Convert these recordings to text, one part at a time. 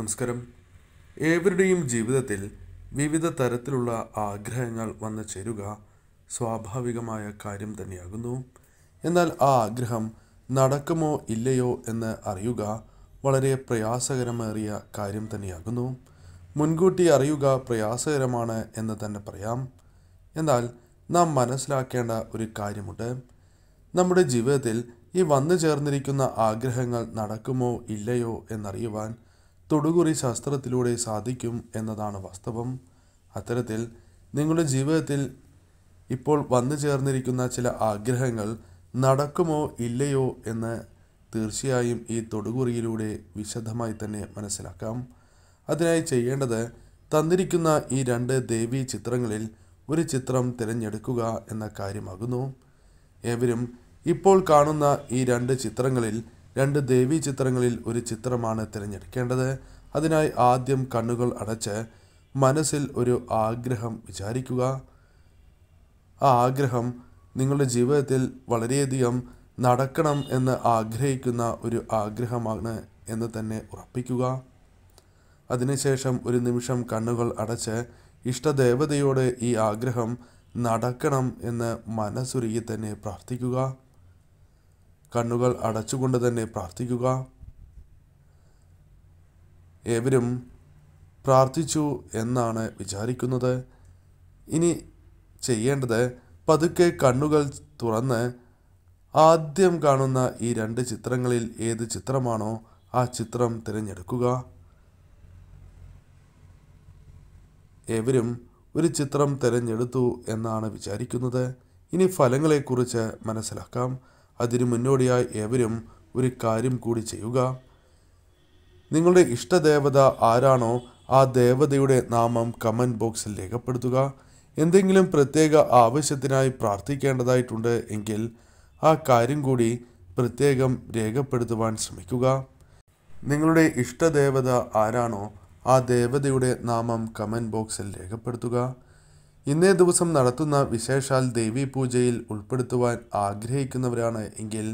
നമസ്കാരം ഏവരുടെയും ജീവിതത്തിൽ വിവിധ തരത്തിലുള്ള ആഗ്രഹങ്ങൾ വന്നു ചേരുക സ്വാഭാവികമായ കാര്യം തന്നെയാകുന്നു എന്നാൽ ആ ആഗ്രഹം നടക്കുമോ ഇല്ലയോ എന്ന് അറിയുക വളരെ പ്രയാസകരമേറിയ കാര്യം തന്നെയാകുന്നു മുൻകൂട്ടി അറിയുക പ്രയാസകരമാണ് എന്ന് തന്നെ പറയാം എന്നാൽ നാം മനസ്സിലാക്കേണ്ട ഒരു കാര്യമുണ്ട് നമ്മുടെ ജീവിതത്തിൽ ഈ വന്നു ചേർന്നിരിക്കുന്ന ആഗ്രഹങ്ങൾ നടക്കുമോ ഇല്ലയോ എന്നറിയുവാൻ തൊടുകുറി ശാസ്ത്രത്തിലൂടെ സാധിക്കും എന്നതാണ് വാസ്തവം അത്തരത്തിൽ നിങ്ങളുടെ ജീവിതത്തിൽ ഇപ്പോൾ വന്നു ചേർന്നിരിക്കുന്ന ചില ആഗ്രഹങ്ങൾ നടക്കുമോ ഇല്ലയോ എന്ന് തീർച്ചയായും ഈ തൊടുകുറിയിലൂടെ വിശദമായി തന്നെ മനസ്സിലാക്കാം അതിനായി ചെയ്യേണ്ടത് തന്നിരിക്കുന്ന ഈ രണ്ട് ദേവീ ചിത്രങ്ങളിൽ ഒരു ചിത്രം തിരഞ്ഞെടുക്കുക എന്ന കാര്യമാകുന്നു ഏവരും ഇപ്പോൾ കാണുന്ന ഈ രണ്ട് ചിത്രങ്ങളിൽ രണ്ട് ദേവീ ചിത്രങ്ങളിൽ ഒരു ചിത്രമാണ് തിരഞ്ഞെടുക്കേണ്ടത് അതിനായി ആദ്യം കണ്ണുകൾ അടച്ച് മനസ്സിൽ ഒരു ആഗ്രഹം വിചാരിക്കുക ആ ആഗ്രഹം നിങ്ങളുടെ ജീവിതത്തിൽ വളരെയധികം നടക്കണം എന്ന് ആഗ്രഹിക്കുന്ന ഒരു ആഗ്രഹമാണ് എന്ന് തന്നെ ഉറപ്പിക്കുക അതിനുശേഷം ഒരു നിമിഷം കണ്ണുകൾ അടച്ച് ഇഷ്ടദേവതയോട് ഈ ആഗ്രഹം നടക്കണം എന്ന് മനസ്സുരുകി തന്നെ പ്രാർത്ഥിക്കുക കണ്ണുകൾ അടച്ചുകൊണ്ട് തന്നെ പ്രാർത്ഥിക്കുക ഏവരും പ്രാർത്ഥിച്ചു എന്നാണ് വിചാരിക്കുന്നത് ഇനി ചെയ്യേണ്ടത് പതുക്കെ കണ്ണുകൾ തുറന്ന് ആദ്യം കാണുന്ന ഈ രണ്ട് ചിത്രങ്ങളിൽ ഏത് ചിത്രമാണോ ആ ചിത്രം തിരഞ്ഞെടുക്കുക ഏവരും ഒരു ചിത്രം തിരഞ്ഞെടുത്തു എന്നാണ് വിചാരിക്കുന്നത് ഇനി ഫലങ്ങളെക്കുറിച്ച് മനസ്സിലാക്കാം അതിനു മുന്നോടിയായി ഏവരും ഒരു കാര്യം കൂടി ചെയ്യുക നിങ്ങളുടെ ഇഷ്ടദേവത ആരാണോ ആ ദേവതയുടെ നാമം കമൻറ്റ് ബോക്സിൽ രേഖപ്പെടുത്തുക എന്തെങ്കിലും പ്രത്യേക ആവശ്യത്തിനായി പ്രാർത്ഥിക്കേണ്ടതായിട്ടുണ്ട് എങ്കിൽ ആ കാര്യം കൂടി പ്രത്യേകം രേഖപ്പെടുത്തുവാൻ ശ്രമിക്കുക നിങ്ങളുടെ ഇഷ്ടദേവത ആരാണോ ആ ദേവതയുടെ നാമം കമൻറ്റ് ബോക്സിൽ രേഖപ്പെടുത്തുക ഇന്നേ ദിവസം നടത്തുന്ന വിശേഷാൽ ദേവി പൂജയിൽ ഉൾപ്പെടുത്തുവാൻ ആഗ്രഹിക്കുന്നവരാണ് എങ്കിൽ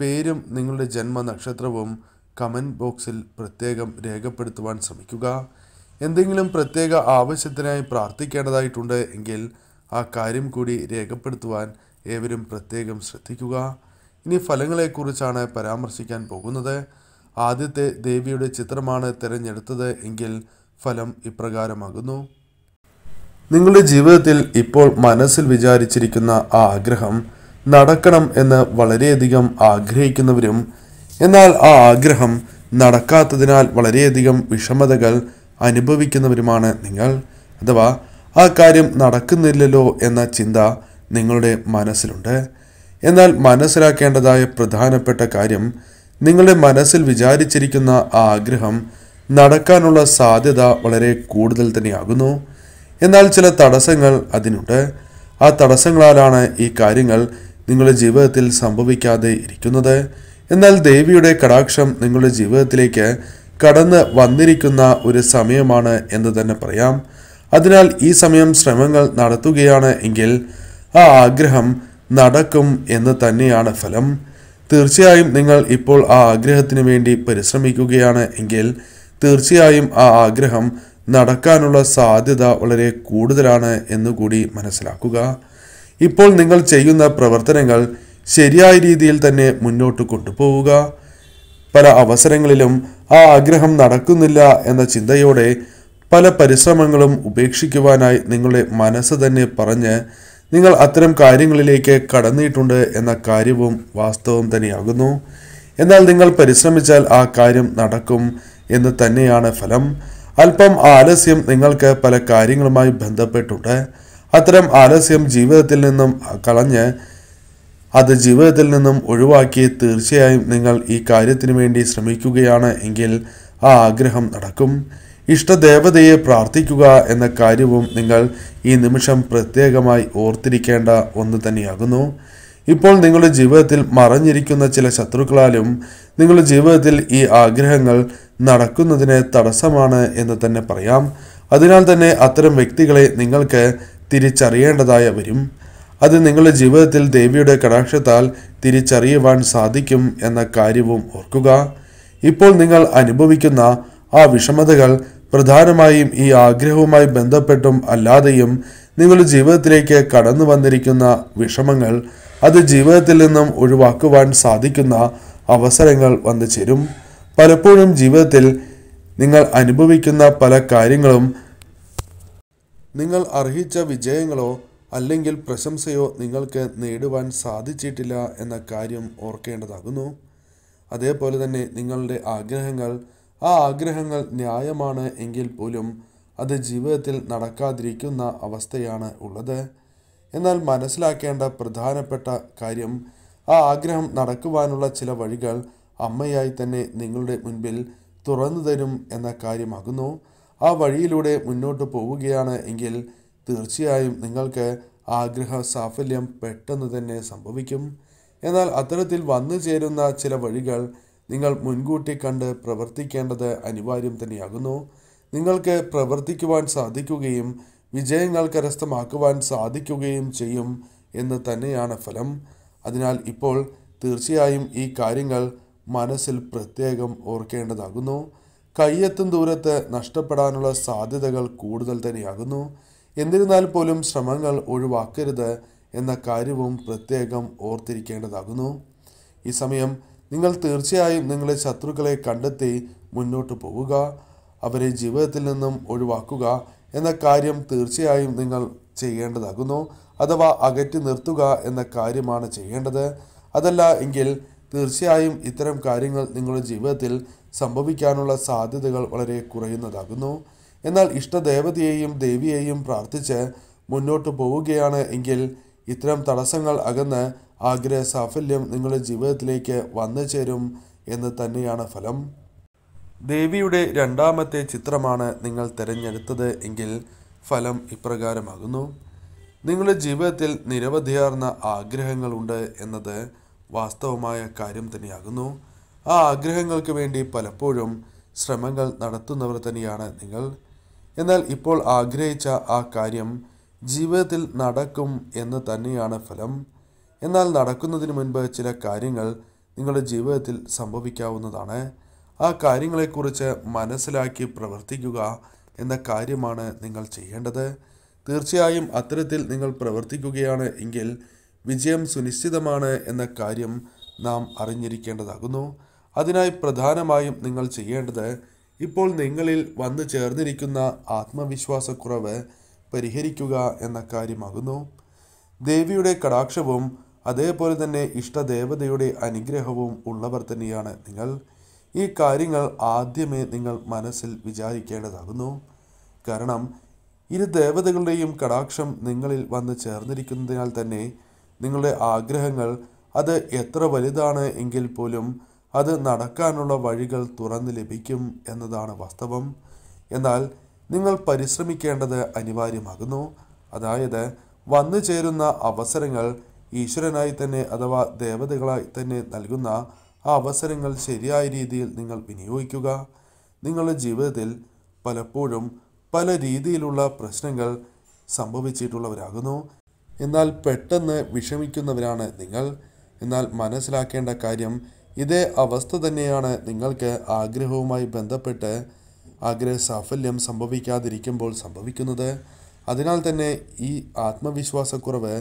പേരും നിങ്ങളുടെ ജന്മനക്ഷത്രവും കമൻറ്റ് ബോക്സിൽ പ്രത്യേകം രേഖപ്പെടുത്തുവാൻ ശ്രമിക്കുക എന്തെങ്കിലും പ്രത്യേക ആവശ്യത്തിനായി പ്രാർത്ഥിക്കേണ്ടതായിട്ടുണ്ട് എങ്കിൽ ആ കാര്യം കൂടി രേഖപ്പെടുത്തുവാൻ ഏവരും പ്രത്യേകം ശ്രദ്ധിക്കുക ഇനി ഫലങ്ങളെക്കുറിച്ചാണ് പരാമർശിക്കാൻ പോകുന്നത് ആദ്യത്തെ ദേവിയുടെ ചിത്രമാണ് തിരഞ്ഞെടുത്തത് എങ്കിൽ ഫലം ഇപ്രകാരമാകുന്നു നിങ്ങളുടെ ജീവിതത്തിൽ ഇപ്പോൾ മനസ്സിൽ വിചാരിച്ചിരിക്കുന്ന ആ ആഗ്രഹം നടക്കണം എന്ന് വളരെയധികം ആഗ്രഹിക്കുന്നവരും എന്നാൽ ആ ആഗ്രഹം നടക്കാത്തതിനാൽ വളരെയധികം വിഷമതകൾ അനുഭവിക്കുന്നവരുമാണ് നിങ്ങൾ അഥവാ ആ കാര്യം നടക്കുന്നില്ലല്ലോ എന്ന ചിന്ത നിങ്ങളുടെ മനസ്സിലുണ്ട് എന്നാൽ മനസ്സിലാക്കേണ്ടതായ പ്രധാനപ്പെട്ട കാര്യം നിങ്ങളുടെ മനസ്സിൽ വിചാരിച്ചിരിക്കുന്ന ആ ആഗ്രഹം നടക്കാനുള്ള സാധ്യത വളരെ കൂടുതൽ തന്നെയാകുന്നു എന്നാൽ ചില തടസ്സങ്ങൾ അതിനുണ്ട് ആ തടസ്സങ്ങളാലാണ് ഈ കാര്യങ്ങൾ നിങ്ങളുടെ ജീവിതത്തിൽ സംഭവിക്കാതെ ഇരിക്കുന്നത് എന്നാൽ ദേവിയുടെ കടാക്ഷം നിങ്ങളുടെ ജീവിതത്തിലേക്ക് കടന്ന് വന്നിരിക്കുന്ന ഒരു സമയമാണ് എന്ന് തന്നെ പറയാം അതിനാൽ ഈ സമയം ശ്രമങ്ങൾ നടത്തുകയാണ് എങ്കിൽ ആ ആഗ്രഹം നടക്കും എന്ന് തന്നെയാണ് ഫലം തീർച്ചയായും നിങ്ങൾ ഇപ്പോൾ ആ ആഗ്രഹത്തിന് വേണ്ടി പരിശ്രമിക്കുകയാണ് എങ്കിൽ തീർച്ചയായും ആ ആഗ്രഹം നടക്കാനുള്ള സാധ്യത വളരെ കൂടുതലാണ് എന്നുകൂടി മനസ്സിലാക്കുക ഇപ്പോൾ നിങ്ങൾ ചെയ്യുന്ന പ്രവർത്തനങ്ങൾ ശരിയായ രീതിയിൽ തന്നെ മുന്നോട്ട് കൊണ്ടുപോവുക പല അവസരങ്ങളിലും ആ ആഗ്രഹം നടക്കുന്നില്ല എന്ന ചിന്തയോടെ പല പരിശ്രമങ്ങളും ഉപേക്ഷിക്കുവാനായി നിങ്ങളുടെ മനസ്സ് തന്നെ പറഞ്ഞ് നിങ്ങൾ അത്തരം കാര്യങ്ങളിലേക്ക് കടന്നിട്ടുണ്ട് എന്ന കാര്യവും വാസ്തവം തന്നെയാകുന്നു എന്നാൽ നിങ്ങൾ പരിശ്രമിച്ചാൽ ആ കാര്യം നടക്കും എന്ന് തന്നെയാണ് ഫലം അല്പം ആലസ്യം നിങ്ങൾക്ക് പല കാര്യങ്ങളുമായി ബന്ധപ്പെട്ടുണ്ട് അത്തരം ആലസ്യം ജീവിതത്തിൽ നിന്നും കളഞ്ഞ് അത് ജീവിതത്തിൽ നിന്നും ഒഴിവാക്കി തീർച്ചയായും നിങ്ങൾ ഈ കാര്യത്തിന് വേണ്ടി ശ്രമിക്കുകയാണ് എങ്കിൽ ആ ആഗ്രഹം നടക്കും ഇഷ്ടദേവതയെ പ്രാർത്ഥിക്കുക എന്ന കാര്യവും നിങ്ങൾ ഈ നിമിഷം പ്രത്യേകമായി ഓർത്തിരിക്കേണ്ട ഒന്ന് തന്നെയാകുന്നു ഇപ്പോൾ നിങ്ങളുടെ ജീവിതത്തിൽ മറഞ്ഞിരിക്കുന്ന ചില ശത്രുക്കളാലും നിങ്ങളുടെ ജീവിതത്തിൽ ഈ ആഗ്രഹങ്ങൾ നടക്കുന്നതിന് തടസ്സമാണ് എന്ന് തന്നെ പറയാം അതിനാൽ തന്നെ അത്തരം വ്യക്തികളെ നിങ്ങൾക്ക് തിരിച്ചറിയേണ്ടതായ വരും അത് നിങ്ങളുടെ ജീവിതത്തിൽ ദേവിയുടെ കടാക്ഷത്താൽ തിരിച്ചറിയുവാൻ സാധിക്കും എന്ന കാര്യവും ഓർക്കുക ഇപ്പോൾ നിങ്ങൾ അനുഭവിക്കുന്ന ആ വിഷമതകൾ പ്രധാനമായും ഈ ആഗ്രഹവുമായി ബന്ധപ്പെട്ടും അല്ലാതെയും നിങ്ങളുടെ ജീവിതത്തിലേക്ക് കടന്നു വന്നിരിക്കുന്ന വിഷമങ്ങൾ അത് ജീവിതത്തിൽ നിന്നും ഒഴിവാക്കുവാൻ സാധിക്കുന്ന അവസരങ്ങൾ വന്നു ചേരും പലപ്പോഴും ജീവിതത്തിൽ നിങ്ങൾ അനുഭവിക്കുന്ന പല കാര്യങ്ങളും നിങ്ങൾ അർഹിച്ച വിജയങ്ങളോ അല്ലെങ്കിൽ പ്രശംസയോ നിങ്ങൾക്ക് നേടുവാൻ സാധിച്ചിട്ടില്ല എന്ന കാര്യം ഓർക്കേണ്ടതാകുന്നു അതേപോലെ തന്നെ നിങ്ങളുടെ ആഗ്രഹങ്ങൾ ആ ആഗ്രഹങ്ങൾ ന്യായമാണ് എങ്കിൽ പോലും അത് ജീവിതത്തിൽ നടക്കാതിരിക്കുന്ന അവസ്ഥയാണ് ഉള്ളത് എന്നാൽ മനസ്സിലാക്കേണ്ട പ്രധാനപ്പെട്ട കാര്യം ആ ആഗ്രഹം നടക്കുവാനുള്ള ചില വഴികൾ അമ്മയായി തന്നെ നിങ്ങളുടെ മുൻപിൽ തുറന്നു തരും എന്ന കാര്യമാകുന്നു ആ വഴിയിലൂടെ മുന്നോട്ട് പോവുകയാണ് എങ്കിൽ തീർച്ചയായും നിങ്ങൾക്ക് ആഗ്രഹ സാഫല്യം പെട്ടെന്ന് തന്നെ സംഭവിക്കും എന്നാൽ അത്തരത്തിൽ വന്നു ചേരുന്ന ചില വഴികൾ നിങ്ങൾ മുൻകൂട്ടി കണ്ട് പ്രവർത്തിക്കേണ്ടത് അനിവാര്യം തന്നെയാകുന്നു നിങ്ങൾക്ക് പ്രവർത്തിക്കുവാൻ സാധിക്കുകയും വിജയങ്ങൾ കരസ്ഥമാക്കുവാൻ സാധിക്കുകയും ചെയ്യും എന്ന് തന്നെയാണ് ഫലം അതിനാൽ ഇപ്പോൾ തീർച്ചയായും ഈ കാര്യങ്ങൾ മനസ്സിൽ പ്രത്യേകം ഓർക്കേണ്ടതാകുന്നു കയ്യെത്തും ദൂരത്ത് നഷ്ടപ്പെടാനുള്ള സാധ്യതകൾ കൂടുതൽ തന്നെയാകുന്നു എന്നിരുന്നാൽ പോലും ശ്രമങ്ങൾ ഒഴിവാക്കരുത് എന്ന കാര്യവും പ്രത്യേകം ഓർത്തിരിക്കേണ്ടതാകുന്നു ഈ സമയം നിങ്ങൾ തീർച്ചയായും നിങ്ങളുടെ ശത്രുക്കളെ കണ്ടെത്തി മുന്നോട്ട് പോവുക അവരെ ജീവിതത്തിൽ നിന്നും ഒഴിവാക്കുക എന്ന കാര്യം തീർച്ചയായും നിങ്ങൾ ചെയ്യേണ്ടതാകുന്നു അഥവാ അകറ്റി നിർത്തുക എന്ന കാര്യമാണ് ചെയ്യേണ്ടത് അതല്ല എങ്കിൽ തീർച്ചയായും ഇത്തരം കാര്യങ്ങൾ നിങ്ങളുടെ ജീവിതത്തിൽ സംഭവിക്കാനുള്ള സാധ്യതകൾ വളരെ കുറയുന്നതാകുന്നു എന്നാൽ ഇഷ്ടദേവതയെയും ദേവിയെയും പ്രാർത്ഥിച്ച് മുന്നോട്ട് പോവുകയാണ് എങ്കിൽ ഇത്തരം തടസ്സങ്ങൾ അകന്ന് ആഗ്രഹ സാഫല്യം നിങ്ങളുടെ ജീവിതത്തിലേക്ക് വന്നു ചേരും എന്ന് തന്നെയാണ് ഫലം ദേവിയുടെ രണ്ടാമത്തെ ചിത്രമാണ് നിങ്ങൾ തിരഞ്ഞെടുത്തത് എങ്കിൽ ഫലം ഇപ്രകാരമാകുന്നു നിങ്ങളുടെ ജീവിതത്തിൽ നിരവധിയാർന്ന ആഗ്രഹങ്ങളുണ്ട് എന്നത് വാസ്തവമായ കാര്യം തന്നെയാകുന്നു ആ ആഗ്രഹങ്ങൾക്ക് വേണ്ടി പലപ്പോഴും ശ്രമങ്ങൾ നടത്തുന്നവർ തന്നെയാണ് നിങ്ങൾ എന്നാൽ ഇപ്പോൾ ആഗ്രഹിച്ച ആ കാര്യം ജീവിതത്തിൽ നടക്കും എന്ന് തന്നെയാണ് ഫലം എന്നാൽ നടക്കുന്നതിന് മുൻപ് ചില കാര്യങ്ങൾ നിങ്ങളുടെ ജീവിതത്തിൽ സംഭവിക്കാവുന്നതാണ് ആ കാര്യങ്ങളെക്കുറിച്ച് മനസ്സിലാക്കി പ്രവർത്തിക്കുക എന്ന കാര്യമാണ് നിങ്ങൾ ചെയ്യേണ്ടത് തീർച്ചയായും അത്തരത്തിൽ നിങ്ങൾ പ്രവർത്തിക്കുകയാണ് എങ്കിൽ വിജയം സുനിശ്ചിതമാണ് എന്ന കാര്യം നാം അറിഞ്ഞിരിക്കേണ്ടതാകുന്നു അതിനായി പ്രധാനമായും നിങ്ങൾ ചെയ്യേണ്ടത് ഇപ്പോൾ നിങ്ങളിൽ വന്നു ചേർന്നിരിക്കുന്ന ആത്മവിശ്വാസക്കുറവ് പരിഹരിക്കുക എന്ന കാര്യമാകുന്നു ദേവിയുടെ കടാക്ഷവും അതേപോലെ തന്നെ ഇഷ്ടദേവതയുടെ അനുഗ്രഹവും ഉള്ളവർ തന്നെയാണ് നിങ്ങൾ ഈ കാര്യങ്ങൾ ആദ്യമേ നിങ്ങൾ മനസ്സിൽ വിചാരിക്കേണ്ടതാകുന്നു കാരണം ഇരു ദേവതകളുടെയും കടാക്ഷം നിങ്ങളിൽ വന്ന് ചേർന്നിരിക്കുന്നതിനാൽ തന്നെ നിങ്ങളുടെ ആഗ്രഹങ്ങൾ അത് എത്ര വലുതാണ് എങ്കിൽ പോലും അത് നടക്കാനുള്ള വഴികൾ തുറന്ന് ലഭിക്കും എന്നതാണ് വാസ്തവം എന്നാൽ നിങ്ങൾ പരിശ്രമിക്കേണ്ടത് അനിവാര്യമാകുന്നു അതായത് വന്നു ചേരുന്ന അവസരങ്ങൾ ഈശ്വരനായി തന്നെ അഥവാ ദേവതകളായി തന്നെ നൽകുന്ന ആ അവസരങ്ങൾ ശരിയായ രീതിയിൽ നിങ്ങൾ വിനിയോഗിക്കുക നിങ്ങളുടെ ജീവിതത്തിൽ പലപ്പോഴും പല രീതിയിലുള്ള പ്രശ്നങ്ങൾ സംഭവിച്ചിട്ടുള്ളവരാകുന്നു എന്നാൽ പെട്ടെന്ന് വിഷമിക്കുന്നവരാണ് നിങ്ങൾ എന്നാൽ മനസ്സിലാക്കേണ്ട കാര്യം ഇതേ അവസ്ഥ തന്നെയാണ് നിങ്ങൾക്ക് ആഗ്രഹവുമായി ബന്ധപ്പെട്ട് ആഗ്രഹ സാഫല്യം സംഭവിക്കാതിരിക്കുമ്പോൾ സംഭവിക്കുന്നത് അതിനാൽ തന്നെ ഈ ആത്മവിശ്വാസക്കുറവ്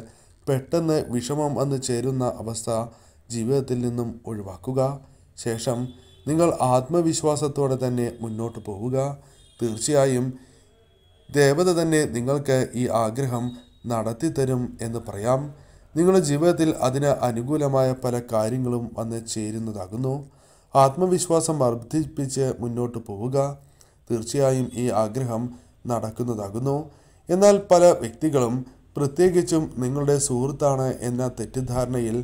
പെട്ടെന്ന് വിഷമം വന്ന് ചേരുന്ന അവസ്ഥ ജീവിതത്തിൽ നിന്നും ഒഴിവാക്കുക ശേഷം നിങ്ങൾ ആത്മവിശ്വാസത്തോടെ തന്നെ മുന്നോട്ട് പോവുക തീർച്ചയായും ദേവത തന്നെ നിങ്ങൾക്ക് ഈ ആഗ്രഹം നടത്തിത്തരും എന്ന് പറയാം നിങ്ങളുടെ ജീവിതത്തിൽ അതിന് അനുകൂലമായ പല കാര്യങ്ങളും വന്ന് ചേരുന്നതാകുന്നു ആത്മവിശ്വാസം വർദ്ധിപ്പിച്ച് മുന്നോട്ട് പോവുക തീർച്ചയായും ഈ ആഗ്രഹം നടക്കുന്നതാകുന്നു എന്നാൽ പല വ്യക്തികളും പ്രത്യേകിച്ചും നിങ്ങളുടെ സുഹൃത്താണ് എന്ന തെറ്റിദ്ധാരണയിൽ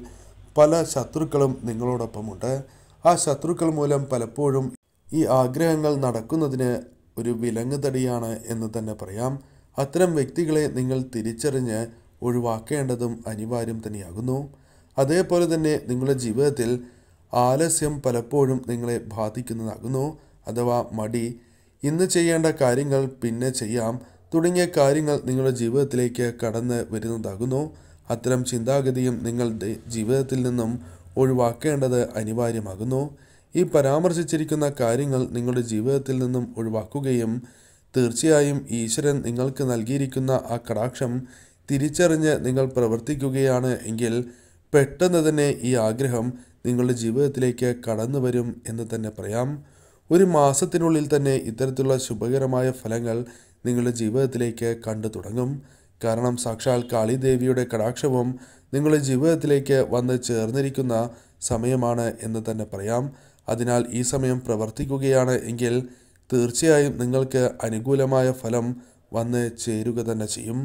പല ശത്രുക്കളും നിങ്ങളോടൊപ്പമുണ്ട് ആ ശത്രുക്കൾ മൂലം പലപ്പോഴും ഈ ആഗ്രഹങ്ങൾ നടക്കുന്നതിന് ഒരു വിലങ്ങുതടിയാണ് എന്ന് തന്നെ പറയാം അത്തരം വ്യക്തികളെ നിങ്ങൾ തിരിച്ചറിഞ്ഞ് ഒഴിവാക്കേണ്ടതും അനിവാര്യം തന്നെയാകുന്നു അതേപോലെ തന്നെ നിങ്ങളുടെ ജീവിതത്തിൽ ആലസ്യം പലപ്പോഴും നിങ്ങളെ ബാധിക്കുന്നതാകുന്നു അഥവാ മടി ഇന്ന് ചെയ്യേണ്ട കാര്യങ്ങൾ പിന്നെ ചെയ്യാം തുടങ്ങിയ കാര്യങ്ങൾ നിങ്ങളുടെ ജീവിതത്തിലേക്ക് കടന്ന് വരുന്നതാകുന്നു അത്തരം ചിന്താഗതിയും നിങ്ങളുടെ ജീവിതത്തിൽ നിന്നും ഒഴിവാക്കേണ്ടത് അനിവാര്യമാകുന്നു ഈ പരാമർശിച്ചിരിക്കുന്ന കാര്യങ്ങൾ നിങ്ങളുടെ ജീവിതത്തിൽ നിന്നും ഒഴിവാക്കുകയും തീർച്ചയായും ഈശ്വരൻ നിങ്ങൾക്ക് നൽകിയിരിക്കുന്ന ആ കടാക്ഷം തിരിച്ചറിഞ്ഞ് നിങ്ങൾ പ്രവർത്തിക്കുകയാണ് എങ്കിൽ പെട്ടെന്ന് തന്നെ ഈ ആഗ്രഹം നിങ്ങളുടെ ജീവിതത്തിലേക്ക് കടന്നു വരും എന്ന് തന്നെ പറയാം ഒരു മാസത്തിനുള്ളിൽ തന്നെ ഇത്തരത്തിലുള്ള ശുഭകരമായ ഫലങ്ങൾ നിങ്ങളുടെ ജീവിതത്തിലേക്ക് കണ്ടു തുടങ്ങും കാരണം സാക്ഷാൽ കാളിദേവിയുടെ കടാക്ഷവും നിങ്ങളുടെ ജീവിതത്തിലേക്ക് വന്ന് ചേർന്നിരിക്കുന്ന സമയമാണ് എന്ന് തന്നെ പറയാം അതിനാൽ ഈ സമയം പ്രവർത്തിക്കുകയാണ് എങ്കിൽ തീർച്ചയായും നിങ്ങൾക്ക് അനുകൂലമായ ഫലം വന്ന് ചേരുക തന്നെ ചെയ്യും